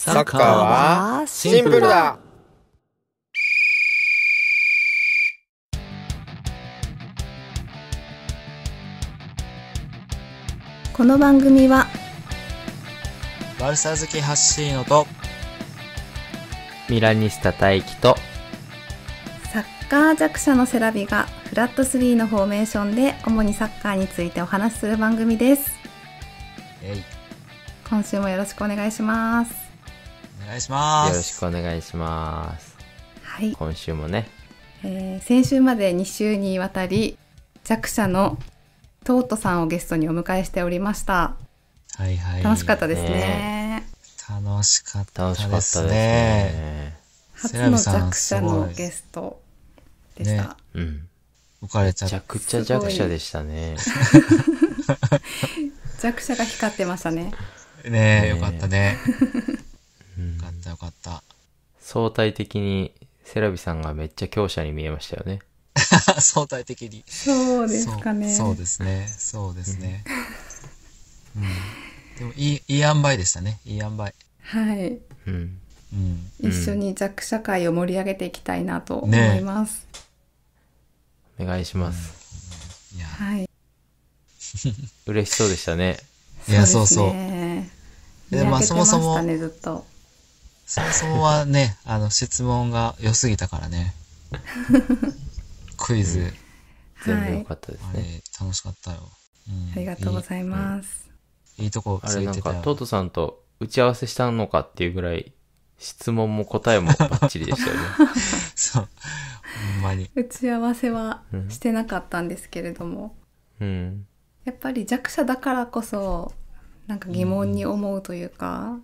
サッカーはシンプルだこの番組はバルサ好きハッシーノとミラニスタ大輝とサッカー弱者のセラビがフラット3のフォーメーションで主にサッカーについてお話しする番組です今週もよろしくお願いします願いしますよろしくお願いしますはい今週もね、えー、先週まで2週にわたり弱者のトートさんをゲストにお迎えしておりましたはいはい楽しかったですね、楽しかえー、楽しかったですね初の弱者のゲストでした、ね、うん浮かれちゃめちゃくちゃ弱者でしたね 弱者が光ってましたねねえ、よかったね。ったよかった。相対的にセラビさんがめっちゃ強者に見えましたよね。相対的に。そうですかね。そうですね。そうですね。うん、でもいい、いい塩梅でしたね。いい塩梅。はい。うん。うん、一緒にザック社会を盛り上げていきたいなと思います。ね、お願いします。うん、いはい。嬉しそうでしたね。いや、そうそう。で、まあ、そもそも。ずっと。そもはね、あの、質問が良すぎたからね。クイズ。全部良かったですね、楽しかったよ。うん、ありがとうございます。いいうん、いいとこついてたよ。あれなんか、トートさんと打ち合わせしたのかっていうぐらい、質問も答えもバッチリでしたよね。そう。ほんまに。打ち合わせはしてなかったんですけれども。うん。やっぱり弱者だからこそ、なんか疑問に思うというか、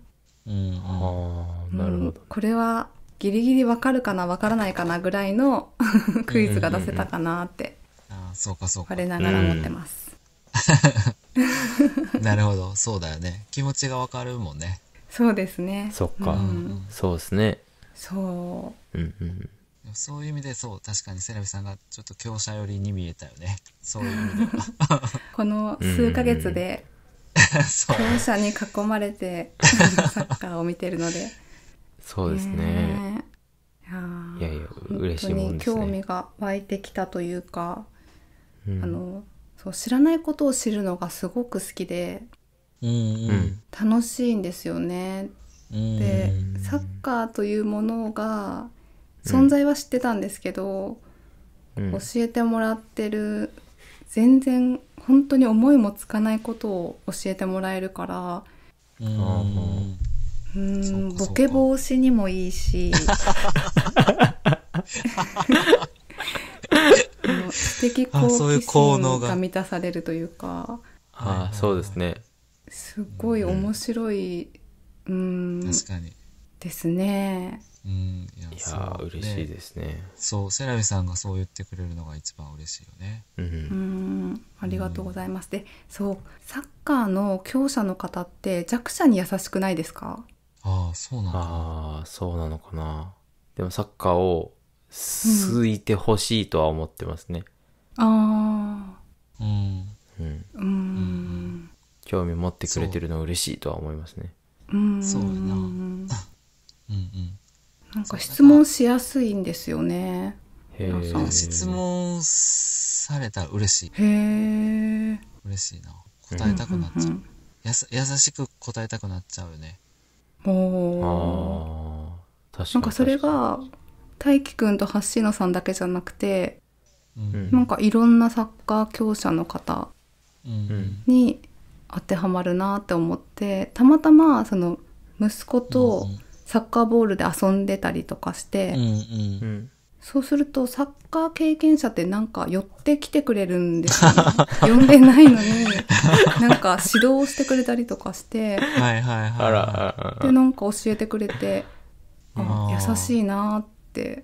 うんあなるほど、これはギリギリわかるかなわからないかなぐらいの クイズが出せたかなってあそうかそうかれながら思ってます、なるほどそうだよね気持ちがわかるもんねそうですねそっか、うんそうですねそうんうんそういう意味でそう確かにセラビさんがちょっと強者寄りに見えたよねそういう意味では この数ヶ月で そう者に囲まれて サッカーを見てるのでそうですね、えー、いやいや嬉しいもんです、ね、興味が湧いてきたというか、うん、あのそう知らないことを知るのがすごく好きで、うんうん、楽しいんですよね。うん、でサッカーというものが存在は知ってたんですけど、うん、教えてもらってる全然本当に思いもつかないことを教えてもらえるからうんうんボケ防止にもいいし うい好奇心が満たされるというかあそうですねすごい面白い、うん、うん、確かにですねうん、いやいや嬉しいですねそうセラビさんがそう言ってくれるのが一番嬉しいよねうんありがとうございます、でそうサッカーの強者の方って弱者に優しくないですかああそうなのかあそうなのかなでもサッカーをすいてほしいとは思ってますね、うん、ああうんうんうん興味持ってくれてるの嬉しいとは思いますねうんそうやな うんうんなんか質問しやすいんですよね。質問されたら嬉しい。へえ。嬉しいな。答えたくなっちゃう。うんうんうん、やさ優しく答えたくなっちゃうよね。おお。なんかそれが大輝くんと橋野さんだけじゃなくて、うん、なんかいろんなサッカー強者の方に当てはまるなって思ってたまたまその息子とサッカーボールで遊んでたりとかして、うんうん、そうするとサッカー経験者ってなんか寄ってきてくれるんですよ、ね、呼んでないのに、なんか指導してくれたりとかして、はいはいはい。で、なんか教えてくれて、優しいなって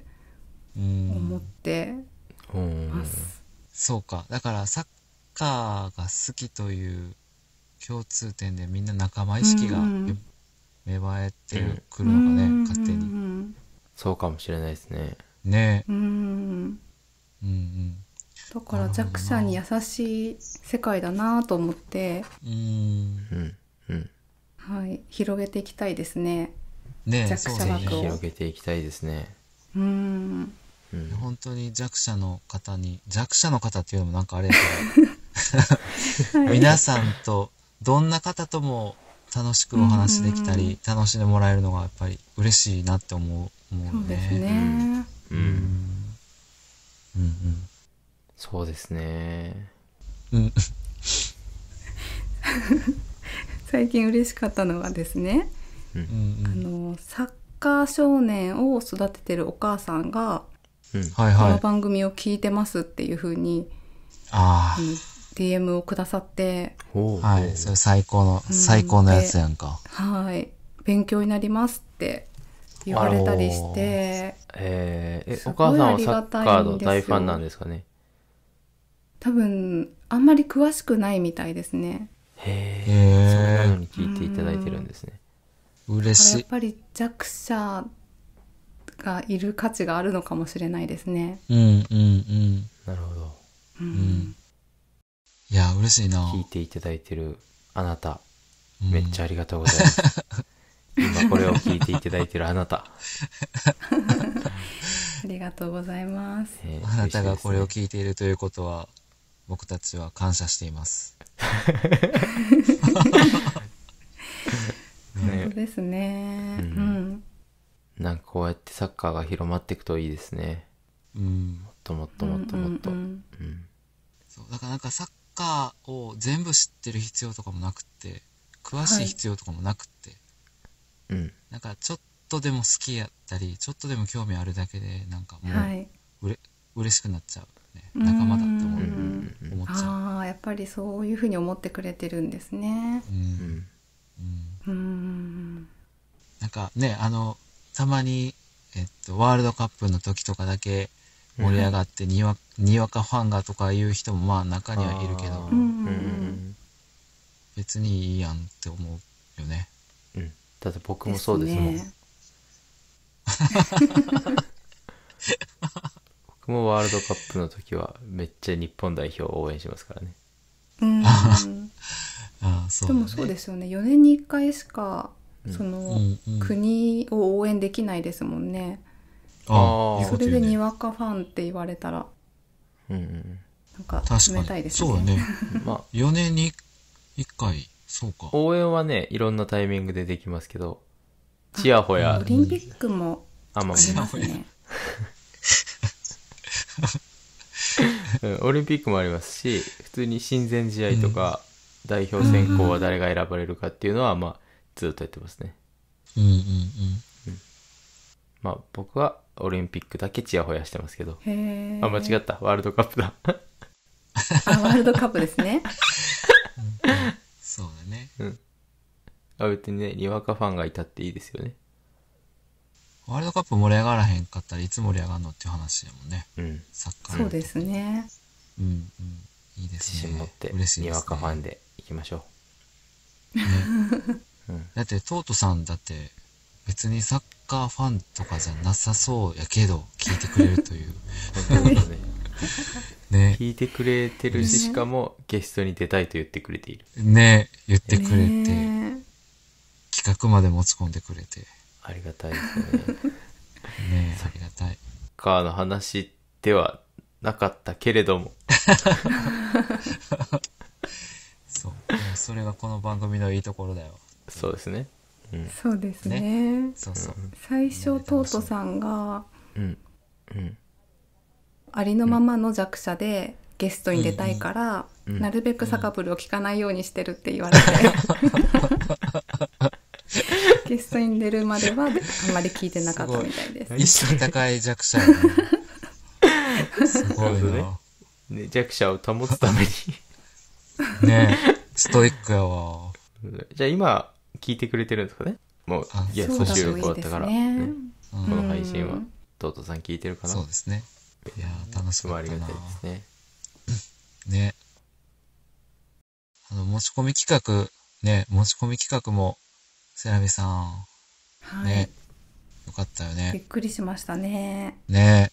思ってます。そうか。だからサッカーが好きという共通点でみんな仲間意識がよっ芽生えてくるのがね、うん、勝手に。そうかもしれないですね。ねうん。うんうん。だから弱者に優しい世界だなと思って。うん。うん。はい、広げていきたいですね。ね弱者枠を。広げていきたいですね。うん。うん、本当に弱者の方に、弱者の方っていうのもなんかあれやけど、皆さんとどんな方とも楽しくお話できたり、楽しんでもらえるのがやっぱり嬉しいなって思う思うよね。そうですね。うん。うんうん。そうですね。最近嬉しかったのはですね、うん、あのサッカー少年を育ててるお母さんが、うんはいはい、この番組を聞いてますっていうふうに、あ DM をくださって。はい。それ最高の、最高のやつやんか。はい。勉強になりますって言われたりして。えー、え、お母さんはサッカーの大ファンなんですかね多分、あんまり詳しくないみたいですね。へえ。そんなのに聞いていただいてるんですね。嬉しい。やっぱり弱者がいる価値があるのかもしれないですね。うんうんうん。なるほど。うん、うんいや、嬉しいな。聞いていただいてるあなた、うん、めっちゃありがとうございます。今これを聞いていただいてるあなた。ありがとうございます、えー、あなたがこれを聞いているということは、僕たちは感謝しています。ね、本当ですね、うん。うん。なんかこうやってサッカーが広まっていくといいですね。うん。もっともっともっともっと。うんうん、うんうんそうだからなんかサッ科を全部知ってる必要とかもなくて詳しい必要とかもなくて、はい、なんかちょっとでも好きやったりちょっとでも興味あるだけでなんかもううれ、嬉しくなっちゃう、ね、仲間だって思う思っちゃうああやっぱりそういうふうに思ってくれてるんですねうんうんうんなんかねあのたまに、えっと、ワールドカップの時とかだけ盛り上がってにわ,、にわかファンがとかいう人もまあ中にはいるけど、別にいいやんって思うよね。うん、だって僕もそうですもん。ね、僕もワールドカップの時はめっちゃ日本代表を応援しますからね。うん あそう、でもそうですよね4年に1回しかその、国を応援できないですもんね。あそれでにわかファンって言われたら、うん、なんか冷たいですね。そうね。まあ、4年に1回、そうか。応援はね、いろんなタイミングでできますけど、チやホや。オリンピックもありますね。オリンピックもありますし、普通に親善試合とか、うん、代表選考は誰が選ばれるかっていうのは、まあ、ずっとやってますね。うんうんうん。まあ僕はオリンピックだけちやほやしてますけど。へあ、間違った。ワールドカップだ。あ、ワールドカップですね。そうだね。あ、別にね、にわかファンがいたっていいですよね。ワールドカップ盛り上がらへんかったらいつ盛り上がるのっていう話だもんね。うん。サッカーそうですね。うんうん。いいで自す信持って、嬉しいにわかファンでいきましょう。だって、トートさんだって、別にサッカーファンとかじゃなさそうやけど、聞いてくれるという。ね。聞いてくれてるし、しかもゲストに出たいと言ってくれている。ね、言ってくれて、企画まで持ち込んでくれて。ありがたいですね。ねありがたい。カーの話ではなかったけれども。そう。それがこの番組のいいところだよ。そうですね。そうですね、ね、そうそう最初トートさんが、うんうん、ありのままの弱者でゲストに出たいから、うん、なるべくサカプルを聞かないようにしてるって言われて ゲストに出るまではあんまり聞いてなかったみたいです一瞬高い弱者、すごいな、ね、弱者を保つためにねストイックやわ じゃあ今聞いてくれてるんですかねもういやそう収録終わったから、ねね、この配信はとうとうさん聞いてるかなそうですねいや楽しみ。ありがたいですねねあの持ち込み企画ね持ち込み企画もセラミさん、はい、ねよかったよねびっくりしましたねね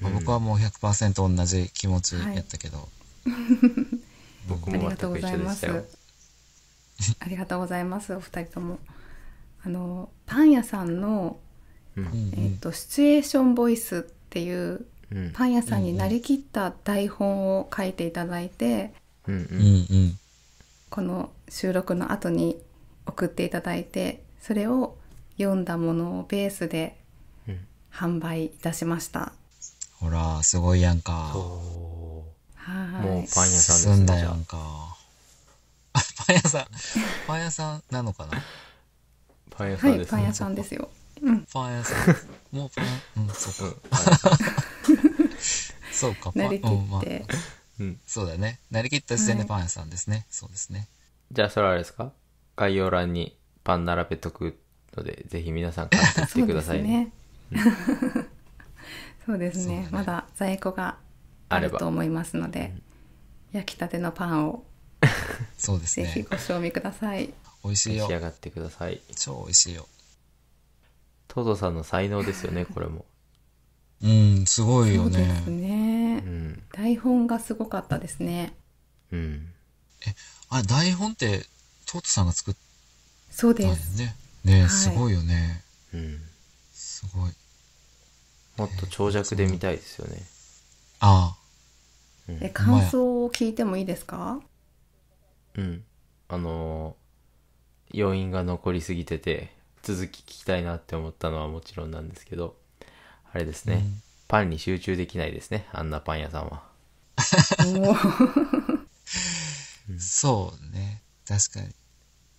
まあ、僕はもう100%同じ気持ちやったけど、はい、僕も全く一緒でしたよ ありがとうございますお二人とも。あのパン屋さんの、うん、えーと、シチュエーションボイスっていう、うん、パン屋さんになりきった台本を書いていただいて、うん、この収録の後に送っていただいてそれを読んだものをベースで販売いたしました。ほらすごいやんか。はいもうパン屋さんですね。んだやんか。パン屋さんパン屋さんなのかなパン屋さんです、ね、はい、パン屋さんですよ、うん、パン屋さんもうパンうんそこ、そうかパン、うん まあ、そうだねなりきった時点でパン屋さんですね、はい、そうですねじゃあそれはあれですか概要欄にパン並べとくのでぜひ皆さん買ってきてくださいねそうですね、ね、まだ在庫があると思いますので、焼きたてのパンを そうですね。ぜひご賞味ください。美味しいよ。し上がってください。超美味しいよ。トドさんの才能ですよね、これも。うん、すごいよね。そうですね、うん。台本がすごかったですね。うん。え、あ、台本って、トーさんが作った、そうです。ね。ね、はい、すごいよね。うん。すごい。もっと長尺で見たいですよね。えー、ああ。え、感想を聞いてもいいですかうん。あのー、余韻が残りすぎてて、続き聞きたいなって思ったのはもちろんなんですけど、あれですね。うん、パンに集中できないですね。あんなパン屋さんは。そうね。確かに。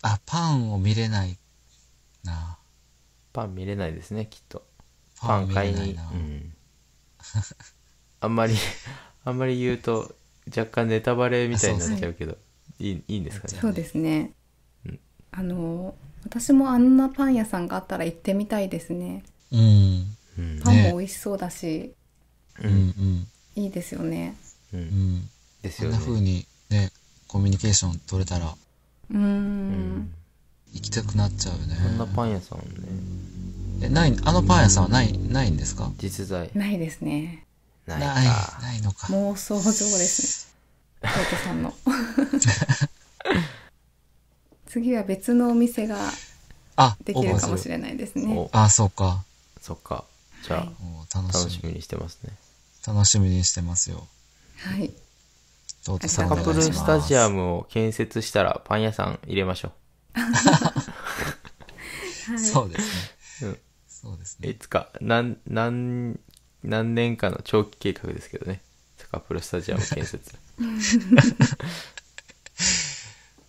あ、パンを見れないな。パン見れないですね、きっと。パン買いに。あんまりあんまり言うと若干ネタバレみたいになっちゃうけど。いいいいんですかねそうですね、うん、あの私もあんなパン屋さんがあったら行ってみたいですねうんパンも美味しそうだし、ね、うんうんいいですよねうん、ですよねこんな風にねコミュニケーション取れたらうん行きたくなっちゃうねこんなパン屋さんねえないあのパン屋さんはないないんですか実在ないですねないないのか妄想上ですね小池さんの次は別のお店ができるかもしれないですねあそうかそっかじゃあ、はい、楽しみにしてますね楽しみにしてますよはいどうぞカプルスタジアムを建設したらパン屋さん入れましょう はい、そうですね、うん、そうですねいつか何何何年かの長期計画ですけどねアップルスタジアム建設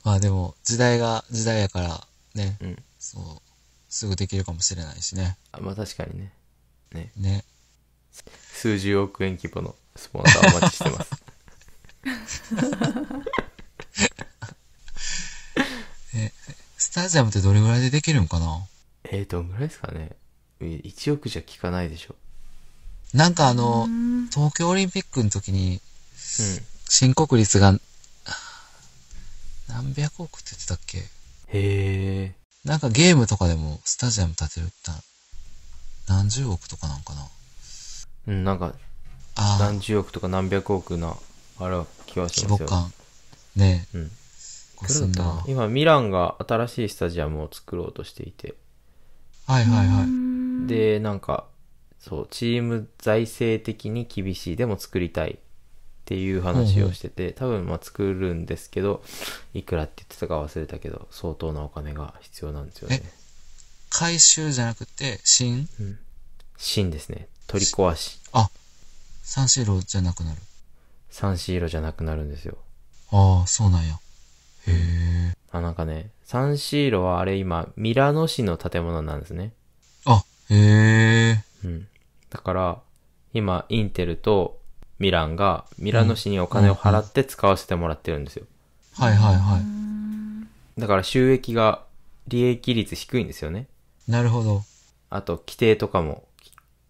まあでも時代が時代やからね、うん、そうすぐできるかもしれないしねあまあ確かにねねね数十億円規模のスポンサーお待ちしてます えスタジアムってどれぐらいでできるんかなえー、どんぐらいですかね1億じゃ効かないでしょなんかあの、東京オリンピックの時に、申告率が、何百億って言ってたっけへえ。なんかゲームとかでもスタジアム建てるって何十億とかなんかなうん、なんか、何十億とか何百億な、あれは気はしますよ規模感。ねえ。うん。今、ミランが新しいスタジアムを作ろうとしていて。はいはいはい。で、なんか、そう、チーム財政的に厳しい、でも作りたいっていう話をしてて、多分まあ作るんですけど、いくらって言ってたか忘れたけど、相当なお金が必要なんですよね。回収じゃなくて、新うん。新ですね。取り壊し。サンシーロじゃなくなる。サンシーロじゃなくなるんですよ。ああ、そうなんや。へえ。あ、なんかね、サンシーロはあれ今、ミラノ市の建物なんですね。あ、へえ。うん。だから、今、インテルとミランが、ミラノ市にお金を払って使わせてもらってるんですよ。はいはいはい。だから収益が、利益率低いんですよね。なるほど。あと、規定とかも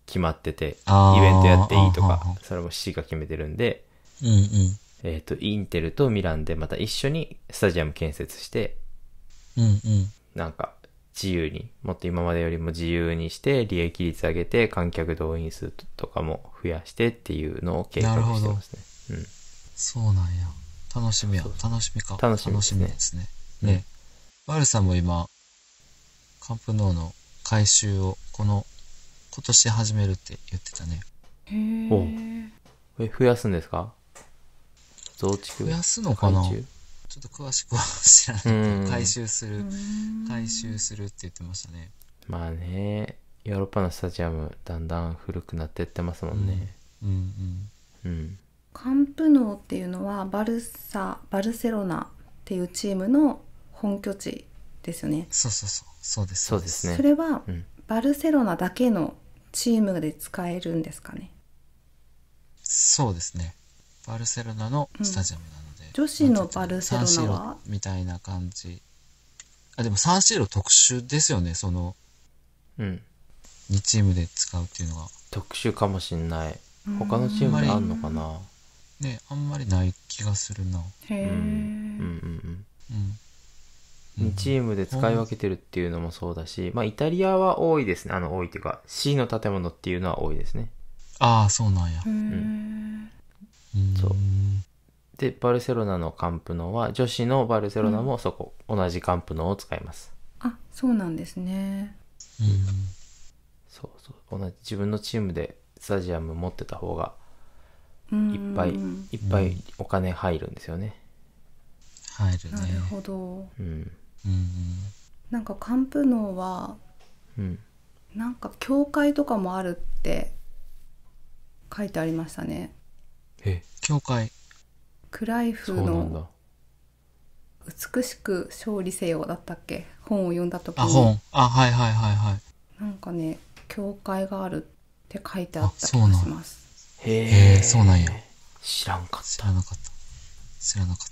決まってて、イベントやっていいとか、それも市が決めてるんで、うんうん、えっ、ー、と、インテルとミランでまた一緒にスタジアム建設して、うんうん、なんか、自由に、もっと今までよりも自由にして、利益率上げて、観客動員数とかも増やしてっていうのを計画してますね。うん。そうなんや。楽しみや。楽しみか。楽しみですね。ですね。ね。ワルさんも今、カンプノーの改修を、この、今年始めるって言ってたね。へえ。え、増やすんですか増築増やすのかなちょっと詳しくは知らないけど、回収する、回収するって言ってましたね。まあね、ヨーロッパのスタジアム、だんだん古くなってってますもんね。うん、うん、うん。カンプノーっていうのは、バルサ、バルセロナっていうチームの本拠地ですよね。そうそうそう、そうです。そうですね。それは、バルセロナだけのチームで使えるんですかね。そうですね。バルセロナのスタジアムなん女子のバルセロナはみたいな感じあでもサンシーロ特殊ですよねそのうん2チームで使うっていうのが特殊かもしんない他のチームにあんのかなねあんまりない気がするなへえ、うん、うんうんうん、2チームで使い分けてるっていうのもそうだし、まあ、イタリアは多いですねあの多いというか C の建物っていうのは多いですねああそうなんやうんそうで、バルセロナのカンプノは、女子のバルセロナもそこ、うん、同じカンプノを使います。あ、そうなんですね。うん。そうそう。同じ、自分のチームでスタジアム持ってた方が、いっぱい、いっぱいお金入るんですよね。うん、入るね。なるほど。うん。うん、なんかカンプノは、うん、なんか教会とかもあるって書いてありましたね。え、教会クライフの「美しく勝利せよ」だったっけ本を読んだ時にあ本あはいはいはいはいなんかね教会があるって書いてあった気がしますへえそうなんや知らんかった知らなかった知らなかっ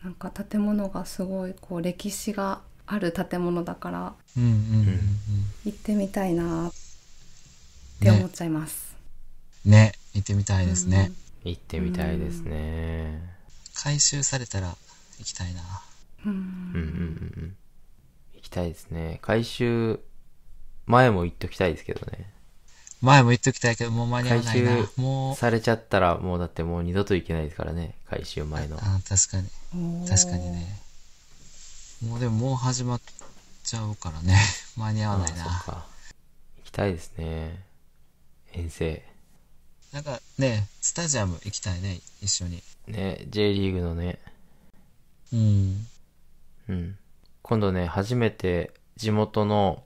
たなんか建物がすごいこう歴史がある建物だから、うんうんうんうん、行ってみたいなって思っちゃいますねね行ってみたいですね、うん行ってみたいですね。回収されたら行きたいな。うんうんうんうん。行きたいですね。回収、前も行っときたいですけどね。前も言っときたいけど、もう間に合わないな。もう。されちゃったら、もうだってもう二度といけないですからね。回収前の。あ確かに。確かにね。もうでももう始まっちゃうからね。間に合わないな。ああそうか。行きたいですね。遠征。なんかね、スタジアム行きたいね、一緒に。ね、J リーグのね。うん。うん。今度ね、初めて地元の、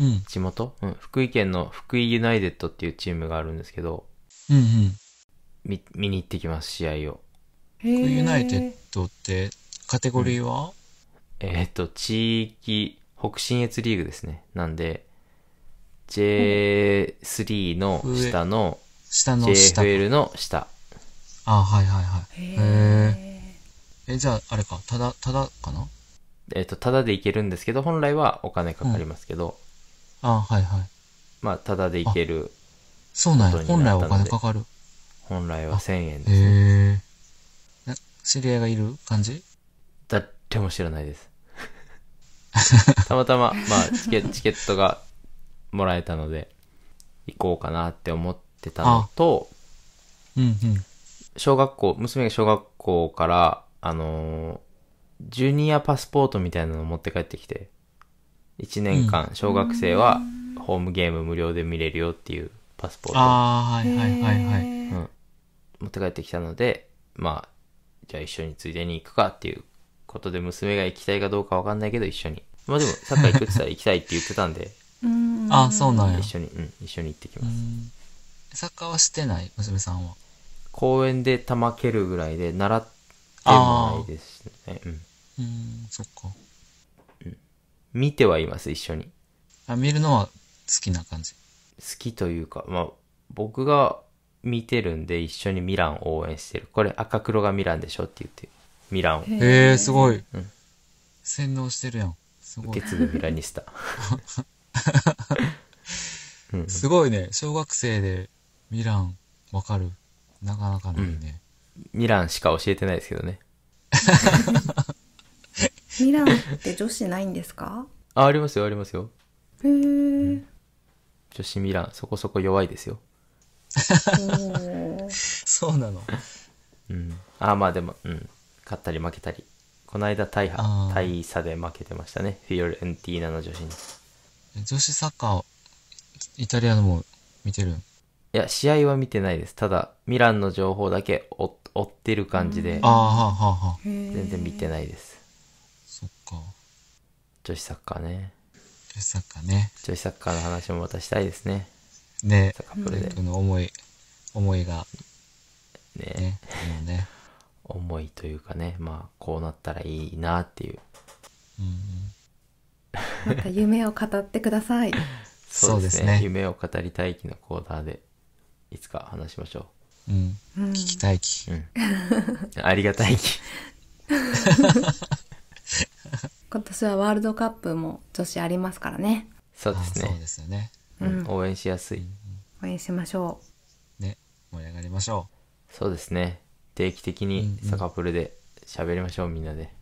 うん、地元、うん、福井県の福井ユナイテッドっていうチームがあるんですけど、うんうん。見、見に行ってきます、試合を。福井ユナイテッドって、カテゴリーは、うん、えー、っと、地域、北信越リーグですね。なんで、J3 の下の下の下。JFL の下。あ、はいはいはい。へえ。え、じゃあ、あれか、ただ、ただかなえっ、と、ただでいけるんですけど、本来はお金かかりますけど。うん、あ、はいはい。まあ、ただでいける。そうなんや。本来はお金かかる。本来は1000円です、ね。へえ。知り合いがいる感じ誰も知らないです。たまたま、まあ、チケチケットがもらえたので、行こうかなって思っってたのと、うんうん、小学校、娘が小学校から、あのジュニアパスポートみたいなのを持って帰ってきて、1年間、小学生はホームゲーム無料で見れるよっていうパスポート。ああ、はいはいはいはい、うん。持って帰ってきたので、まあ、じゃあ一緒についでに行くかっていうことで、娘が行きたいかどうかわかんないけど一緒に。まあでも、サッカー行くって言ったら行きたいって言ってたんで、ああ、そうなんや。一緒に、うん、一緒に行ってきます。サッカーはしてない娘さんは。公園でま蹴るぐらいで習ってもないですね。うん。うん、そっか。うん。見てはいます、一緒に。あ、見るのは好きな感じ。好きというか、まあ、僕が見てるんで一緒にミランを応援してる。これ赤黒がミランでしょって言って、ミランを。へえ、すごい。うん、洗脳してるやん。すごい。受け継ぐミラニスタ。すごいね。小学生でミラン、わかるなかなかないね、うん、ミランしか教えてないですけどね。ミランって女子ないんですかあ、ありますよ、ありますよ。へえ、うん、女子ミラン、そこそこ弱いですよ。そうなの。うん。あ、まあでも、うん。勝ったり負けたり。この間大破、大差で負けてましたね。フィオレンティーナの女子に。女子サッカー、イタリアのも見てるいや、試合は見てないです。ただ、ミランの情報だけ追追ってる感じで、あはあはあ全然見てないです。そっか女子サッカーね。女子サッカーね女子サッカーの話もまたしたいですね。ねサッカープレで。の思い思いがね、ねもね思いというかね、まあ、こうなったらいいなっていう。うんか また夢を語ってください。そうですね夢を語りたい気のコーナーでいつか話しましょう。うん。うん、聞きたいき。うん。ありがたいき。今年はワールドカップも女子ありますからね。そうですね。そうですよね。うん。応援しやすい。応援しましょう。ね。盛り上がりましょう。そうですね。定期的にサカプルで喋りましょう、みんなで。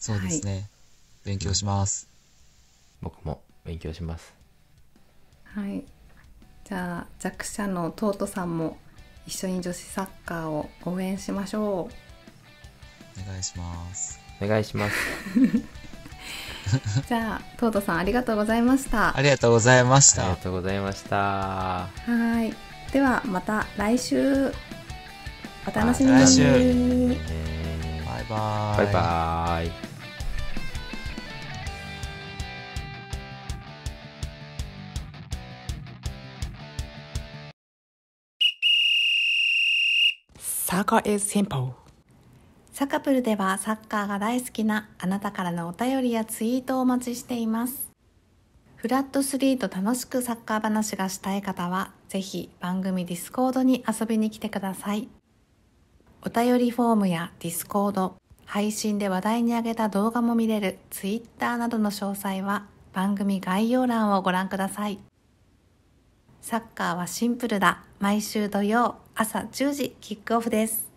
そうですね。はい、勉強します。僕も勉強します。はい。じゃあ弱者のトートさんも一緒に女子サッカーを応援しましょうお願いしますお願いします じゃあトートさんありがとうございましたありがとうございましたありがとうございましたはいではまた来週お楽しみにバイバイバイバイサッカー is simple サカプルではサッカーが大好きなあなたからのお便りやツイートをお待ちしていますフラット3と楽しくサッカー話がしたい方はぜひ番組ディスコードに遊びに来てくださいお便りフォームやディスコード配信で話題に上げた動画も見れるツイッターなどの詳細は番組概要欄をご覧ください。サッカーはシンプルだ毎週土曜朝10時キックオフです